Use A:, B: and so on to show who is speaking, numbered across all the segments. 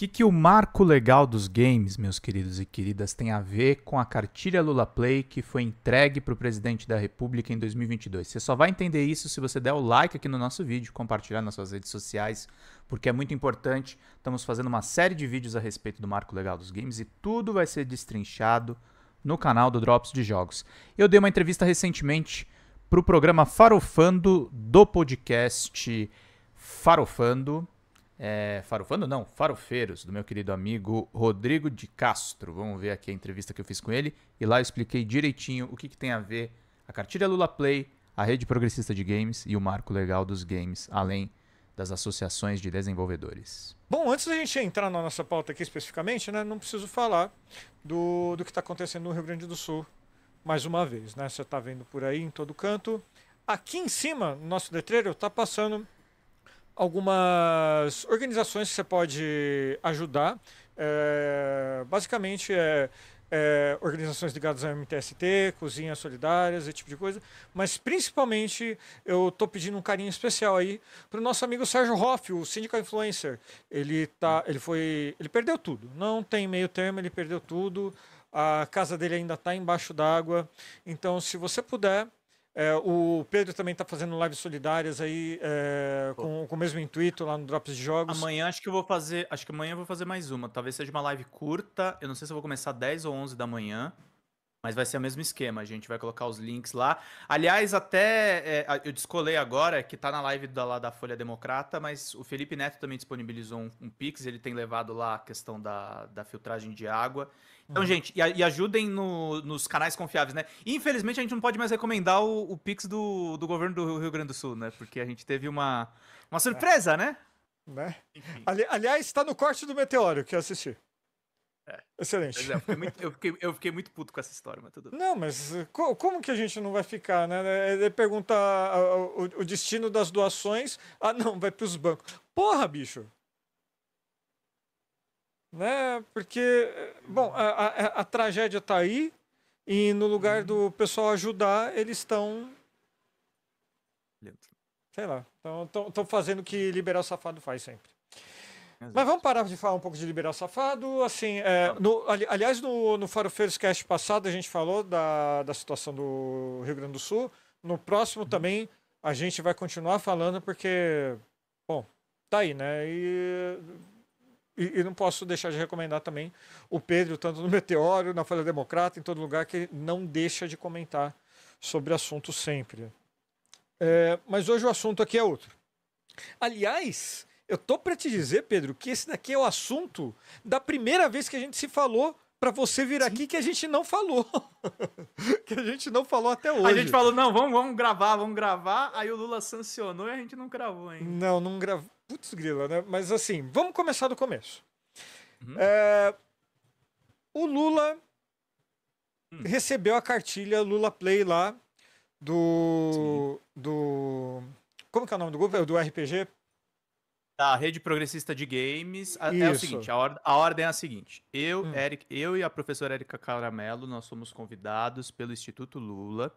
A: que, que o marco legal dos games, meus queridos e queridas, tem a ver com a cartilha Lula Play que foi entregue para o presidente da República em 2022? Você só vai entender isso se você der o like aqui no nosso vídeo, compartilhar nas suas redes sociais, porque é muito importante. Estamos fazendo uma série de vídeos a respeito do marco legal dos games e tudo vai ser destrinchado no canal do Drops de Jogos. Eu dei uma entrevista recentemente para o programa Farofando do podcast Farofando é, farofando não, farofeiros, do meu querido amigo Rodrigo de Castro. Vamos ver aqui a entrevista que eu fiz com ele e lá eu expliquei direitinho o que, que tem a ver a cartilha Lula Play, a rede progressista de games e o marco legal dos games, além das associações de desenvolvedores.
B: Bom, antes da gente entrar na nossa pauta aqui especificamente, né, não preciso falar do, do que está acontecendo no Rio Grande do Sul mais uma vez. Né? Você está vendo por aí em todo canto. Aqui em cima, no nosso letreiro, está passando algumas organizações que você pode ajudar. É, basicamente é, é, organizações ligadas ao MTST, cozinhas solidárias, esse tipo de coisa. Mas principalmente eu estou pedindo um carinho especial aí para o nosso amigo Sérgio Hoff, o síndico influencer. Ele tá, ele foi, ele perdeu tudo. Não tem meio termo, ele perdeu tudo. A casa dele ainda está embaixo d'água. Então, se você puder é, o Pedro também está fazendo lives solidárias aí é, com, com, o mesmo intuito lá no Drops de Jogos. Amanhã
A: acho que eu vou fazer, acho que amanhã eu vou fazer mais uma. Talvez seja uma live curta. Eu não sei se eu vou começar 10 ou 11 da manhã. Mas vai ser o mesmo esquema, a gente vai colocar os links lá. Aliás, até é, eu descolei agora, que está na live da, lá da Folha Democrata, mas o Felipe Neto também disponibilizou um, um Pix, ele tem levado lá a questão da, da filtragem de água. Então, uhum. gente, e, e ajudem no, nos canais confiáveis, né? Infelizmente, a gente não pode mais recomendar o, o Pix do, do governo do Rio Grande do Sul, né? Porque a gente teve uma, uma surpresa, né? é. né? né? Ali, aliás, está no corte do Meteoro que eu assisti. É. Excelente. É, eu, fiquei muito, eu, fiquei, eu, fiquei muito, puto com essa história, mas tudo bem.
B: Não, mas eh, co como que a gente não vai ficar, né? Ele é, é, pergunta a, ah, a, ah, o, o, destino das doações. Ah, não, vai para os bancos. Porra, bicho! Né? Porque, eh, bom, a, a tragédia está aí e no lugar do pessoal ajudar, eles estão. Sei lá, estão fazendo o que liberal safado faz sempre. Mas vamos parar de falar um pouco de liberal safado. Assim, é, no, ali, aliás, no, no Farofeiros Cast passado a gente falou da, da situação do Rio Grande do Sul. No próximo uhum. também a gente vai continuar falando, porque, bom, tá aí, né? E, e, e não posso deixar de recomendar também o Pedro, tanto no Meteoro, na Folha Democrata, em todo lugar, que não deixa de comentar sobre assunto sempre. É, mas hoje o assunto aqui é outro. Aliás, eu tô para te dizer, Pedro, que esse daqui é o assunto da primeira vez que a gente se falou para você vir Sim. aqui que a gente não falou. que a gente não falou até hoje. A gente falou, não, vamos, vamos gravar, vamos
A: gravar. Aí o Lula sancionou e a gente não gravou ainda.
B: Não, não gravou. Putz, grila, né? Mas assim, vamos começar do começo. Uhum. É... O Lula hum. recebeu a cartilha Lula Play lá do. Sim. do. Como que é o nome do grupo? Do RPG?
A: Tá, rede progressista de games. A, é o seguinte, a, or, a, ordem é a seguinte. Eu, hum. Eric, eu e a professora Érica Caramelo, nós somos convidados pelo Instituto Lula.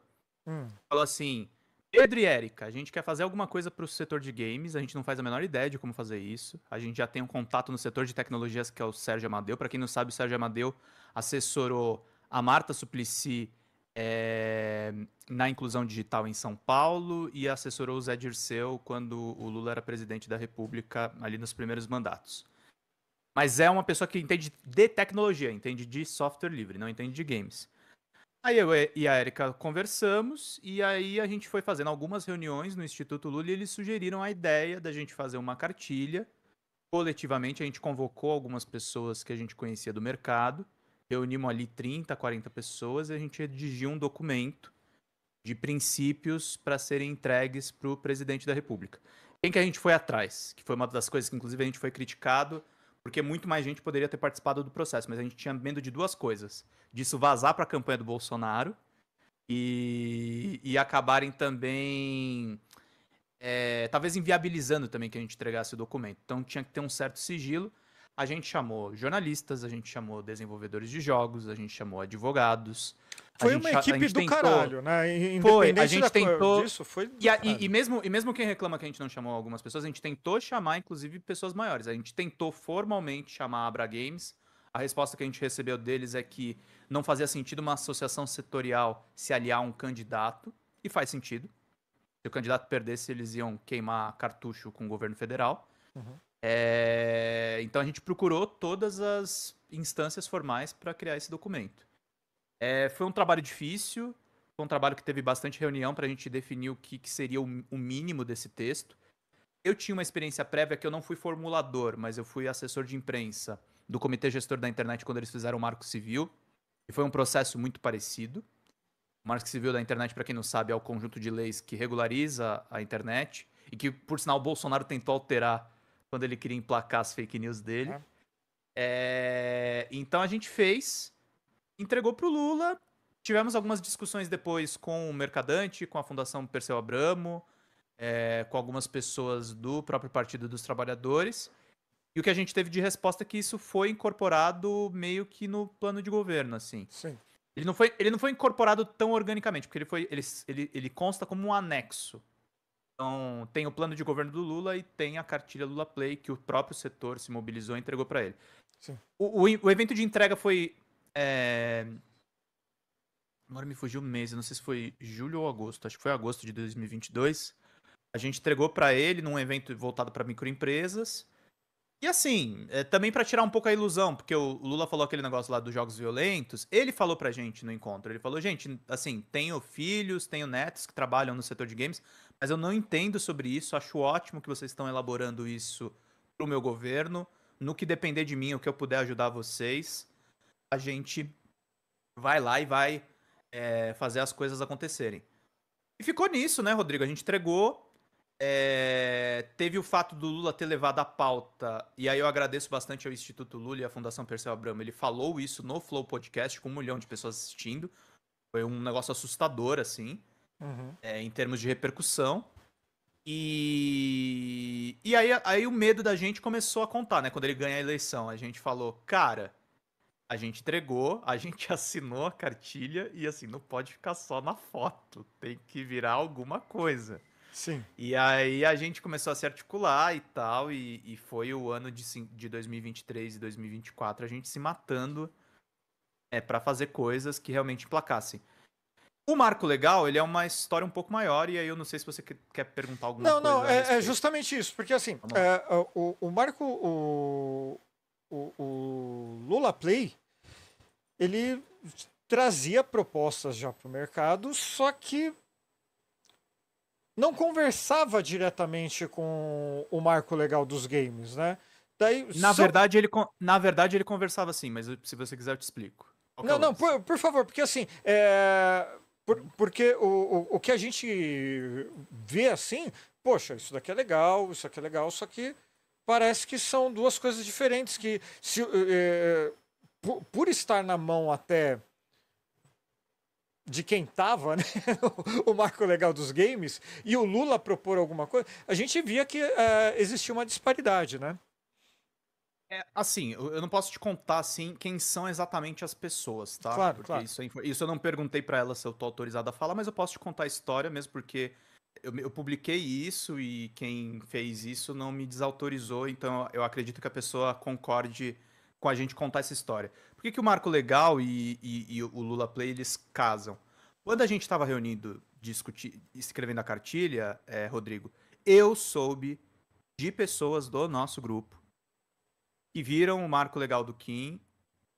A: Hum. Falou assim, Pedro e Érica, a gente quer fazer alguma coisa para o setor de games, a gente não faz a menor ideia de como fazer isso. A gente já tem um contato no setor de tecnologias que é o Sérgio Amadeu. Para quem não sabe, o Sérgio Amadeu assessorou a Marta Suplicy é, na inclusão digital em São Paulo e assessorou o Zé Dirceu quando o Lula era presidente da República, ali nos primeiros mandatos. Mas é uma pessoa que entende de tecnologia, entende de software livre, não entende de games. Aí eu e a Erika conversamos e aí a gente foi fazendo algumas reuniões no Instituto Lula e eles sugeriram a ideia da gente fazer uma cartilha. Coletivamente a gente convocou algumas pessoas que a gente conhecia do mercado reunimos ali 30, 40 pessoas e a gente redigiu um documento de princípios para serem entregues para o presidente da República. Quem que a gente foi atrás? Que foi uma das coisas que, inclusive, a gente foi criticado, porque muito mais gente poderia ter participado do processo, mas a gente tinha medo de duas coisas: disso vazar para a campanha do Bolsonaro e, e acabarem também. É, talvez inviabilizando também que a gente entregasse o documento. Então tinha que ter um certo sigilo a gente chamou jornalistas, a gente chamou desenvolvedores de jogos, a gente chamou advogados. Foi uma equipe do tentou, caralho, né? Foi, a gente da, tentou. Disso, foi e, a, e, e, mesmo, e mesmo quem reclama que a gente não chamou algumas pessoas, a gente tentou chamar, inclusive, pessoas maiores. A gente tentou formalmente chamar a Abra Games. A resposta que a gente recebeu deles é que não fazia sentido uma associação setorial se aliar a um candidato, e faz sentido. Se o candidato perdesse, eles iam queimar cartucho com o governo federal. Uhum. É, então a gente procurou todas as instâncias formais para criar esse documento. É, foi um trabalho difícil, foi um trabalho que teve bastante reunião para a gente definir o que, que seria o, o, mínimo desse texto. Eu tinha uma experiência prévia que eu não fui formulador, mas eu fui assessor de imprensa do Comitê Gestor da Internet quando eles fizeram o Marco Civil, e foi um processo muito parecido. O Marco Civil da Internet, para quem não sabe, é o conjunto de leis que regulariza a internet e que, por sinal, o Bolsonaro tentou alterar quando ele queria emplacar as fake news dele. É. É... Então a gente fez, entregou pro Lula. Tivemos algumas discussões depois com o Mercadante, com a Fundação Perseu Abramo, é... com algumas pessoas do próprio Partido dos Trabalhadores. E o que a gente teve de resposta é que isso foi incorporado meio que no plano de governo, assim. Sim. Ele não foi, ele não foi incorporado tão organicamente, porque ele, foi, ele, ele, ele consta como um anexo. Então, tem o plano de governo do Lula e tem a cartilha Lula Play, que o próprio setor se mobilizou e entregou para ele. O, o, o, evento de entrega foi. É... Agora me fugiu o mês, não sei se foi julho ou agosto, acho que foi agosto de 2022. A gente entregou para ele num evento voltado para microempresas. E assim, é, também para tirar um pouco a ilusão, porque o Lula falou aquele negócio lá dos jogos violentos, ele falou pra gente no encontro, ele falou, gente, assim, tenho filhos, tenho netos que trabalham no setor de games, mas eu não entendo sobre isso, acho ótimo que vocês estão elaborando isso pro meu governo, no que depender de mim, o que eu puder ajudar vocês, a gente vai lá e vai é, fazer as coisas acontecerem. E ficou nisso, né, Rodrigo? A gente entregou é, teve o fato do Lula ter levado a pauta, e aí eu agradeço bastante ao Instituto Lula e à Fundação Perseu Abramo. Ele falou isso no Flow Podcast, com um milhão de pessoas assistindo. Foi um negócio assustador, assim, uhum. é, em termos de repercussão. E, e aí, aí o medo da gente começou a contar, né? Quando ele ganha a eleição, a gente falou, cara, a gente entregou, a gente assinou a cartilha e assim, não pode ficar só na foto, tem que virar alguma coisa. Sim. E aí a gente começou a se articular e tal, e, e foi o ano de, de 2023 e 2024 a gente se matando é, para fazer coisas que realmente emplacassem. O Marco Legal, ele é uma história um pouco maior, e aí eu não sei se você quer perguntar alguma não, coisa. Não, não, é, é,
B: justamente isso, porque assim, tá é, o, o Marco, o, o, o Lula Play, ele trazia propostas já para o mercado, só que não conversava diretamente com o marco legal dos games, né? Daí, na, verdade,
A: ele, na verdade, ele conversava assim, mas se você quiser eu te explico.
B: É não, não, por, por, favor, porque assim, é... por, porque o, o, o que a gente vê assim, poxa, isso daqui é legal, isso aqui é legal, só que parece que são duas coisas diferentes que se, é... é por, por estar na mão até de quem estava, né? o marco legal dos games, e o Lula propor alguma coisa, a gente via que é, existia uma disparidade, né?
A: É, assim, eu não posso te contar assim quem são exatamente as pessoas, tá? Claro, porque claro. Isso, é isso eu não perguntei para ela se eu tô autorizado a falar, mas eu posso te contar a história mesmo, porque eu, eu, publiquei isso e quem fez isso não me desautorizou, então eu acredito que a pessoa concorde com a gente contar essa história que, que o Marco Legal e, e, e o Lula Play eles casam? Quando a gente estava reunindo, discutindo, escrevendo a cartilha, é, Rodrigo, eu soube de pessoas do nosso grupo que viram o Marco Legal do Kim,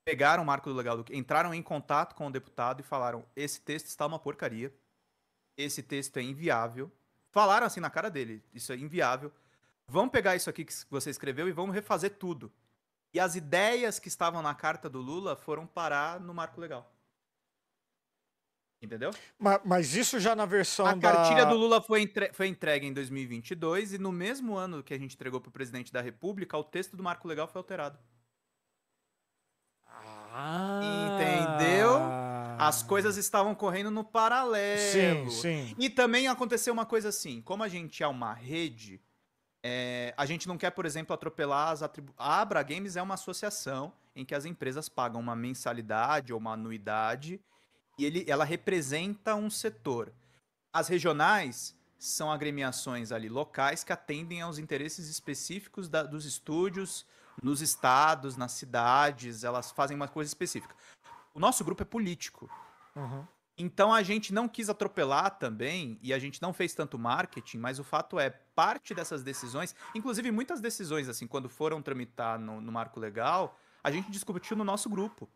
A: pegaram o Marco Legal do Kim, entraram em contato com o deputado e falaram: esse texto está uma porcaria, esse texto é inviável. Falaram assim na cara dele: isso é inviável. Vamos pegar isso aqui que você escreveu e vamos refazer tudo. E as ideias que estavam na carta do Lula foram parar no marco legal. Entendeu?
B: Mas, mas isso já na versão a da... A cartilha do Lula
A: foi, entre... foi entregue em 2022 e no mesmo ano que a gente entregou para o presidente da República, o texto do marco legal foi alterado. Ah. Entendeu? As coisas estavam correndo no paralelo. Sim, sim. E também aconteceu uma coisa assim: como a gente é uma rede, é, a gente não quer, por exemplo, atropelar as atribuições. A Abra Games é uma associação em que as empresas pagam uma mensalidade ou uma anuidade e ele, ela representa um setor. As regionais são agremiações ali locais que atendem aos interesses específicos da, dos estúdios nos estados, nas cidades, elas fazem uma coisa específica. O nosso grupo é político. Uhum. Então a gente não quis atropelar também e a gente não fez tanto marketing, mas o fato é, parte dessas decisões, inclusive muitas decisões, assim, quando foram tramitar no, no marco legal, a gente discutiu no nosso grupo.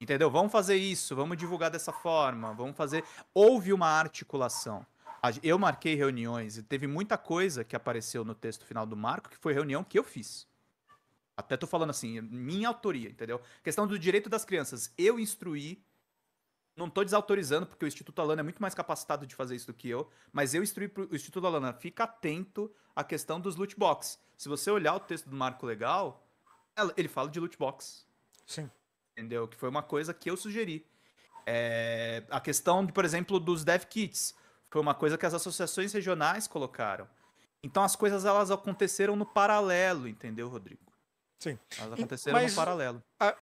A: Entendeu? Vamos fazer isso, vamos divulgar dessa forma, vamos fazer. Houve uma articulação. Eu marquei reuniões e teve muita coisa que apareceu no texto final do Marco que foi reunião que eu fiz. Até tô falando assim, minha autoria, entendeu? Questão do direito das crianças. Eu instruí não tô desautorizando, porque o Instituto Alana é muito mais capacitado de fazer isso do que eu, mas eu instruí pro Instituto Alana, fica atento à questão dos loot box. Se você olhar o texto do Marco Legal, ele fala de loot box. Sim. Entendeu? Que foi uma coisa que eu sugeri. É... A questão, por exemplo, dos dev kits. Foi uma coisa que as associações regionais colocaram. Então as coisas elas aconteceram no paralelo, entendeu, Rodrigo? Sim. Elas aconteceram Mas, no paralelo.
B: A,